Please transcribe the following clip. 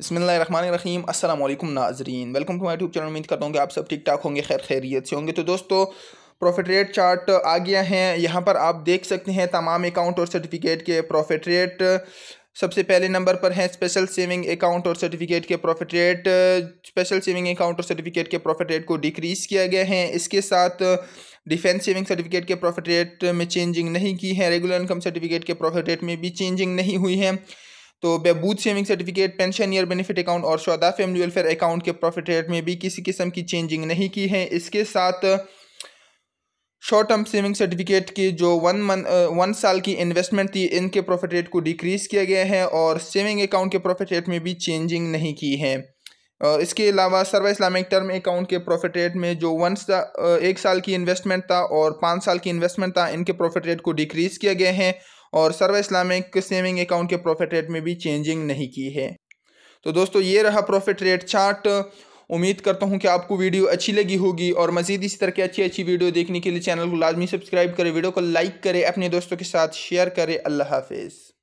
बसमीम अल्लाम नाजरीन welcome to my YouTube channel उम्मीद करता हूँ कि आप सब ठीक ठाक होंगे खैर खैरियत से होंगे तो दोस्तों प्रॉफिट रेट चार्ट आ गया है यहाँ पर आप देख सकते हैं तमाम अकाउंट और सर्टिफिकेट के प्रॉफिट रेट सबसे पहले नंबर पर है स्पेशल सेविंग अकाउंट और सर्टिफिकेट के profit rate special saving account और सर्टिफिकेट के प्रॉफिट रेट को डिक्रीज़ किया गया है इसके साथ डिफेंस सेविंग सर्टिफिकेट के प्रॉफिट रेट में चेंजिंग नहीं की है रेगुलर इनकम सर्टिफिकेट के प्रॉफिट रेट में भी चेंजिंग नहीं हुई है तो बहबूद saving certificate pension year benefit account और शौदा फैमिली वेलफेयर अकाउंट के प्रॉफिट रेट में भी किसी किस्म की चेंजिंग नहीं की है इसके साथ शॉर्ट टर्म सेविंग सर्टिफिकेट की जो वन मन वन साल की इन्वेस्टमेंट थी इनके प्रॉफिट रेट को डिक्रीज़ किया गया है और सेविंग अकाउंट के प्रॉफिट रेट में भी चेंजिंग नहीं की है इसके अलावा सर्वा इस्लामिक टर्म अकाउंट के प्रॉफिट रेट में जो वन सा, एक साल की इन्वेस्टमेंट था और पाँच साल की इन्वेस्टमेंट था इनके प्रॉफिट रेट को डिक्रीज़ किया गया है और सर्वा इस्लामिक सेविंग अकाउंट के प्रॉफिट रेट में भी चेंजिंग नहीं की है तो दोस्तों ये रहा प्रॉफिट रेट चार्ट उम्मीद करता हूँ कि आपको वीडियो अच्छी लगी होगी और मजीद इसी तरह की अच्छी अच्छी वीडियो देखने के लिए चैनल को लाजमी सब्सक्राइब करें वीडियो को लाइक करें अपने दोस्तों के साथ शेयर करें अल्लाह हाफिज़